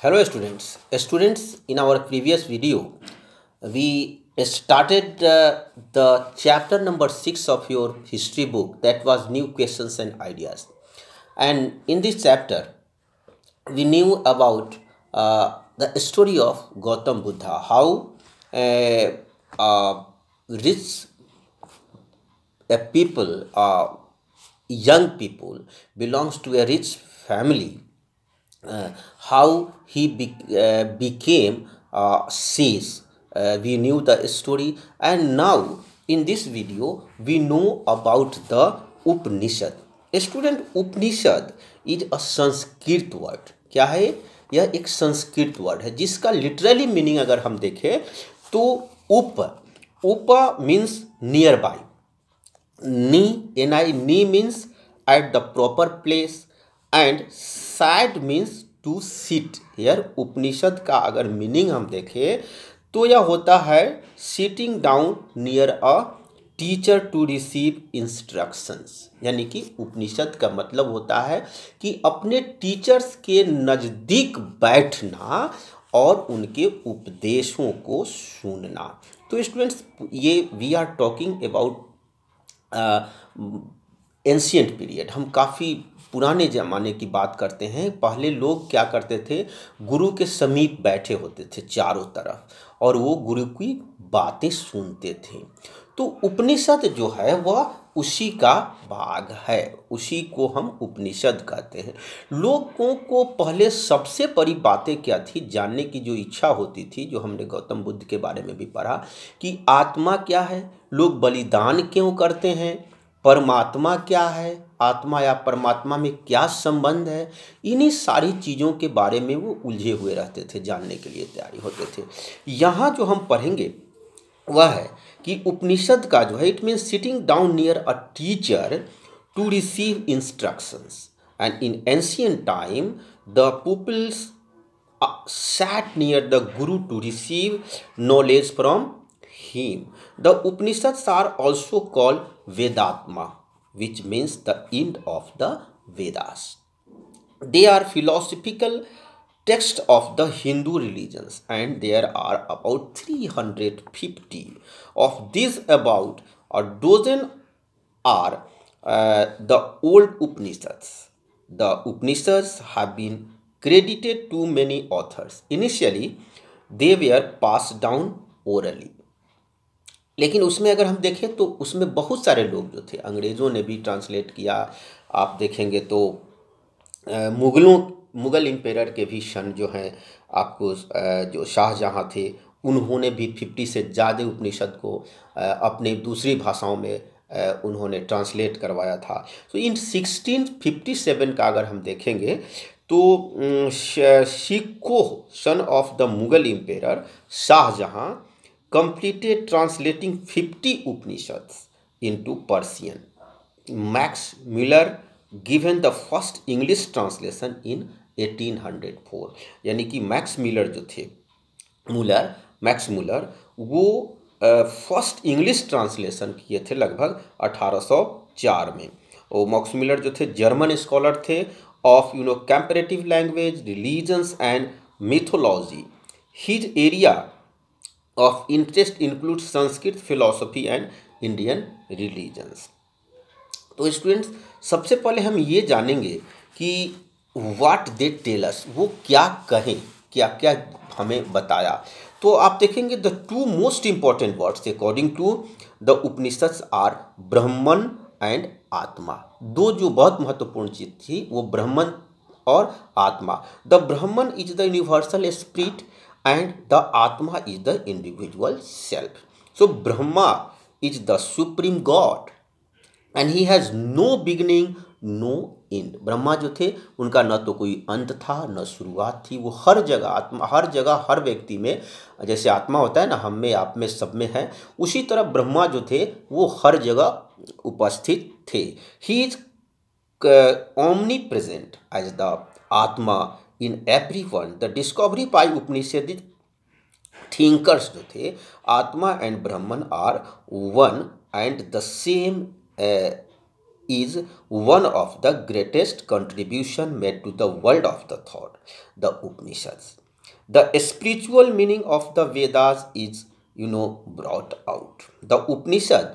hello students uh, students in our previous video we started uh, the chapter number 6 of your history book that was new questions and ideas and in this chapter we knew about uh, the story of gautam buddha how a, uh, a uh, rich a people uh, young people belongs to a rich family uh, how he be, uh, became a uh, sage. uh, we knew the story and now in this video we know about the Upanishad. Student Upanishad is a Sanskrit word. क्या है यह एक Sanskrit word है जिसका literally meaning अगर हम देखें तो उप उप मीन्स नियर बाई नी एन आई नी means at the proper place and साइड मीन्स टू सीट यार उपनिषद का अगर मीनिंग हम देखें तो यह होता है sitting down near a teacher to receive instructions यानी कि उपनिषद का मतलब होता है कि अपने टीचर्स के नज़दीक बैठना और उनके उपदेशों को सुनना तो स्टूडेंट्स ये we are talking about ancient period हम काफ़ी पुराने ज़माने की बात करते हैं पहले लोग क्या करते थे गुरु के समीप बैठे होते थे चारों तरफ और वो गुरु की बातें सुनते थे तो उपनिषद जो है वह उसी का भाग है उसी को हम उपनिषद कहते हैं लोगों को पहले सबसे बड़ी बातें क्या थी जानने की जो इच्छा होती थी जो हमने गौतम बुद्ध के बारे में भी पढ़ा कि आत्मा क्या है लोग बलिदान क्यों करते हैं परमात्मा क्या है आत्मा या परमात्मा में क्या संबंध है इन्हीं सारी चीज़ों के बारे में वो उलझे हुए रहते थे जानने के लिए तैयारी होते थे यहाँ जो हम पढ़ेंगे वह है कि उपनिषद का जो है it mean sitting down near a teacher to receive instructions and in ancient time the peoples sat near the guru to receive knowledge from him. The Upanishads are also called Vedatma, which means the end of the Vedas. They are philosophical texts of the Hindu religions and there are about 350. Of these about a dozen are uh, the old Upanishads. The Upanishads have been credited to many authors. Initially, they were passed down orally. लेकिन उसमें अगर हम देखें तो उसमें बहुत सारे लोग जो थे अंग्रेज़ों ने भी ट्रांसलेट किया आप देखेंगे तो मुग़लों मुग़ल इम्पेयर के भी शन जो हैं आपको जो शाहजहाँ थे उन्होंने भी फिफ्टी से ज़्यादा उपनिषद को अपने दूसरी भाषाओं में उन्होंने ट्रांसलेट करवाया था तो इन सिक्सटीन फिफ्टी सेवन का अगर हम देखेंगे तो Shikoh son of the Mughal empire Shah Jahan completed translating 50 Upanishads into Persian. Max द given the first English translation in 1804 यानी कि मैक्स मिलर जो थे मूलर मैक्स मूलर वो फर्स्ट इंग्लिश ट्रांसलेशन किए थे लगभग 1804 में और मैक्स मिलर जो थे जर्मन स्कॉलर थे of you know comparative language religions and mythology his area of interest includes Sanskrit philosophy and Indian religions. तो स्टूडेंट्स सबसे पहले हम ये जानेंगे कि वाट दे टेलस वो क्या कहें क्या क्या हमें बताया तो आप देखेंगे the two most important words according to the Upanishads are Brahman and atma दो जो बहुत महत्वपूर्ण चीज थी वो ब्राह्मण और atma the Brahman is the universal spirit and the atma is the individual self so Brahma is the supreme god and he has no beginning no end Brahma जो थे उनका न तो कोई अंत था न शुरुआत थी वो हर जगह आत्मा हर जगह हर व्यक्ति में जैसे आत्मा होता है ना हम में आप में सब में है उसी तरह ब्रह्मा जो थे वो हर जगह उपस्थित थे he is omnipresent as the atma in everyone the discovery by Upanishadic thinkers जो थे atma and Brahman are one and the same is one of the greatest contribution made to the world of the thought, the Upanishads. The spiritual meaning of the Vedas is, you know, brought out. The Upanishad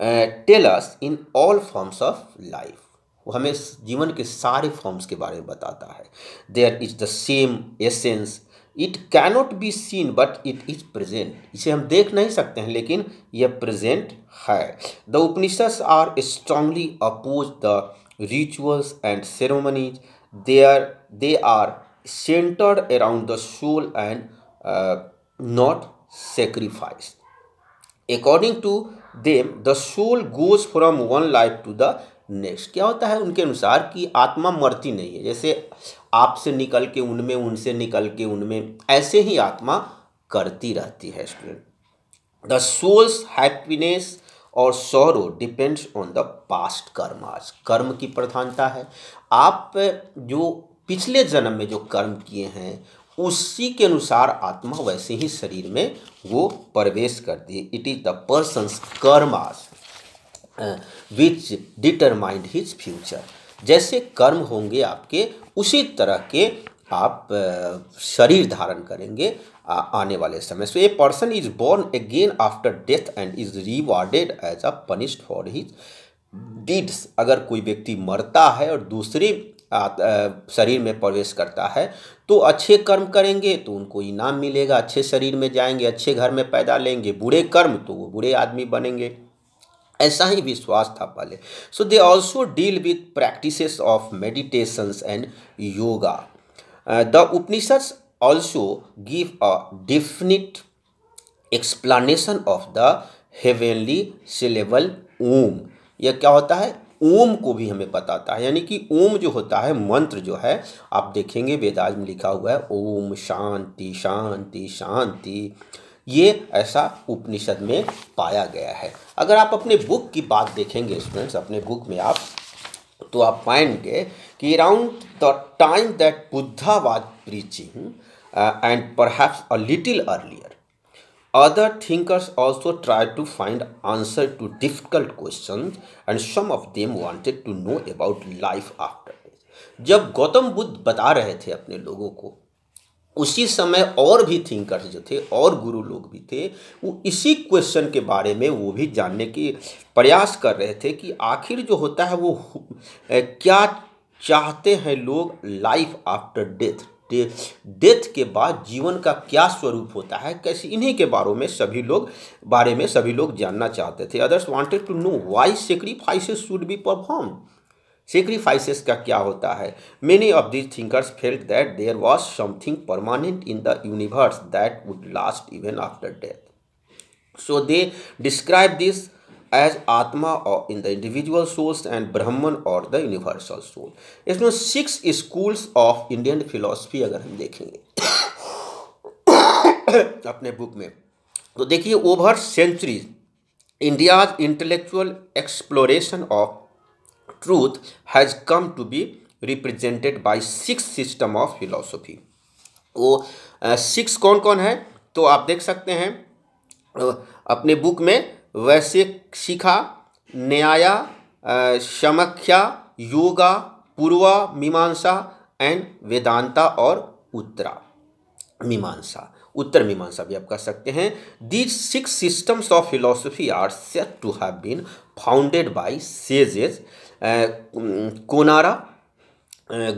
uh, tell us in all forms of life वो हमें जीवन के सारे forms के बारे में बताता है there is the same essence it cannot be seen but it is present इसे हम देख नहीं सकते हैं लेकिन यह प्रेजेंट है the Upanishad are strongly oppose the rituals and ceremonies they are they are centred around the soul and not sacrifice according to them the soul goes from one life to the next क्या होता है उनके अनुसार कि आत्मा मरती नहीं है जैसे आपसे निकल के उनमें उनसे निकल के उनमें ऐसे ही आत्मा करती रहती है स्टूडेंट द सोल्स हैप्पीनेस और sorrow depends on the past आज कर्म की प्रधानता है आप जो पिछले जन्म में जो कर्म किए हैं उसी के अनुसार आत्मा वैसे ही शरीर में वो प्रवेश करती है इट इज द कर्म आज विच डिटरमाइंड हिज फ्यूचर जैसे कर्म होंगे आपके उसी तरह के आप शरीर धारण करेंगे आने वाले समय so a person is born again after death and is rewarded as a punished for his deeds अगर कोई व्यक्ति मरता है और दूसरे शरीर में प्रवेश करता है तो अच्छे कर्म करेंगे तो उनको इनाम मिलेगा अच्छे शरीर में जाएंगे अच्छे घर में पैदा लेंगे बुरे कर्म तो वो बुरे आदमी बनेंगे ऐसा ही विश्वास था पहले so they also deal with practice of meditations and yoga the Upanishad also give a definite explanation of the heavenly syllable Om यह क्या होता है ओम को भी हमें बताता है यानी कि ओम जो होता है मंत्र जो है आप देखेंगे वेदाज में लिखा हुआ है ओम शांति शांति शांति ये ऐसा उपनिषद में पाया गया है अगर आप अपने बुक की बात देखेंगे स्टूडेंट्स अपने बुक में आप तो आप पाएंगे कि around the time that Buddha was preaching and perhaps a little earlier Other thinkers also tried to find answer to difficult questions and some of them wanted to know about life after जब गौतम बुद्ध बता रहे थे अपने लोगों को उसी समय और भी थिंकर्स जो थे और गुरु लोग भी थे वो इसी क्वेश्चन के बारे में वो भी जानने की प्रयास कर रहे थे कि आखिर जो होता है वो क्या चाहते हैं लोग लाइफ आफ्टर डेथ डेथ के बाद जीवन का क्या स्वरूप होता है कैसे इन्हीं के बारे में सभी लोग बारे में सभी लोग जानना चाहते थे others wanted to know why sacrifices should be perform sacrifices का क्या होता है many of these thinkers felt that there was something permanent in the universe that would last even after death so they describe this as atma और in the individual souls and Brahman और the universal soul इसमें six schools of Indian philosophy अगर हम देखेंगे अपने book में तो देखिए over centuries India's intellectual exploration of truth has come to be represented by six system of philosophy वो सिक्स कौन कौन है तो आप देख सकते हैं अपने बुक में वैसे शिखा न्याया समख्या योगा पूर्वा मीमांसा एंड वेदांता और उत्तरा मीमांसा उत्तर मीमांसा भी आप कह सकते हैं these six systems of philosophy are set to have been founded by sages Kanada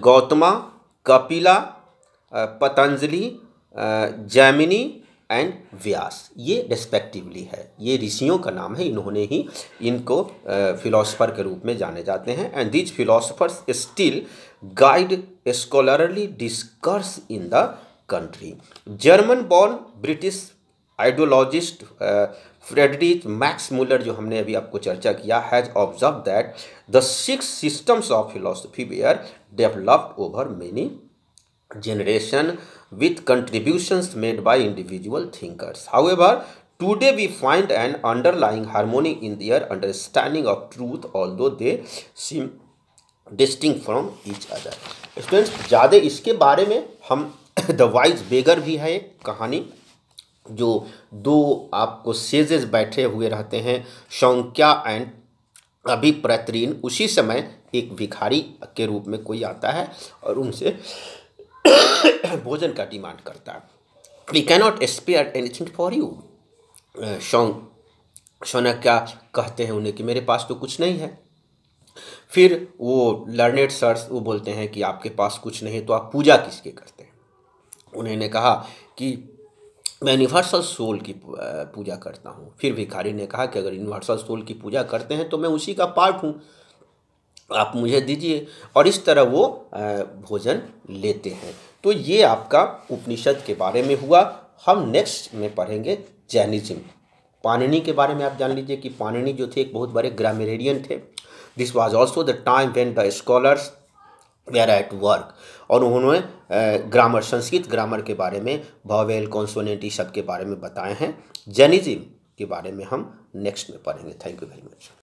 Gautama Kapila Patanjali Jaimini and Vyasa ये रेस्पेक्टिवली है ये ऋषियों का नाम है इन्होंने ही इनको फिलोसफर के रूप में जाने जाते हैं and these philosophers still guide scholarly discourse in the country German born British ideologist Friedrich Max Muller जो हमने अभी आपको चर्चा किया has observe that the six systems of philosophy they are developed over many generation with contributions made by individual thinkers ever today we find an underlying harmony in their understanding of truth although they seem distinct from each other students ज़्यादा इसके बारे में हम the wise बेगर भी है एक कहानी जो दो आपको सेजेज बैठे हुए रहते हैं शौक्या एंड अभिप्रतरीन उसी समय एक भिखारी के रूप में कोई आता है और उनसे भोजन का डिमांड करता है we cannot spare anything for you शौक शौनक क्या कहते हैं उन्हें कि मेरे पास तो कुछ नहीं है फिर वो लर्नेड सर्स वो बोलते हैं कि आपके पास कुछ नहीं तो आप पूजा किसके करते हैं उन्होंने कहा कि मैं यूनिवर्सल सोल की पूजा करता हूँ फिर भिखारी ने कहा कि अगर यूनिवर्सल सोल की पूजा करते हैं तो मैं उसी का पार्ट हूँ आप मुझे दीजिए और इस तरह वो भोजन लेते हैं तो ये आपका उपनिषद के बारे में हुआ हम नेक्स्ट में पढ़ेंगे जैनिज्म पाणिनि के बारे में आप जान लीजिए कि पाणिनि जो थे एक बहुत बड़े ग्रामेरियन थे this was also the time when the scholars were at work और उन्होंने ग्रामर संस्कृत ग्रामर के बारे में भावेल कॉन्सोनेंट सब के बारे में बताए हैं जैनिज्म के बारे में हम नेक्स्ट में पढ़ेंगे थैंक यू वेरी मच